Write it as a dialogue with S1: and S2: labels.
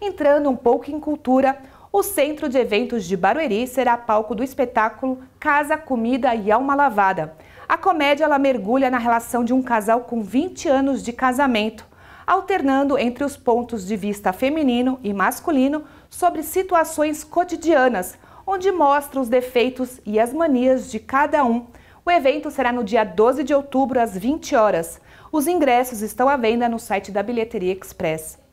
S1: Entrando um pouco em cultura, o Centro de Eventos de Barueri será palco do espetáculo Casa, Comida e Alma Lavada. A comédia ela mergulha na relação de um casal com 20 anos de casamento, alternando entre os pontos de vista feminino e masculino sobre situações cotidianas, onde mostra os defeitos e as manias de cada um. O evento será no dia 12 de outubro, às 20 horas. Os ingressos estão à venda no site da Bilheteria Express.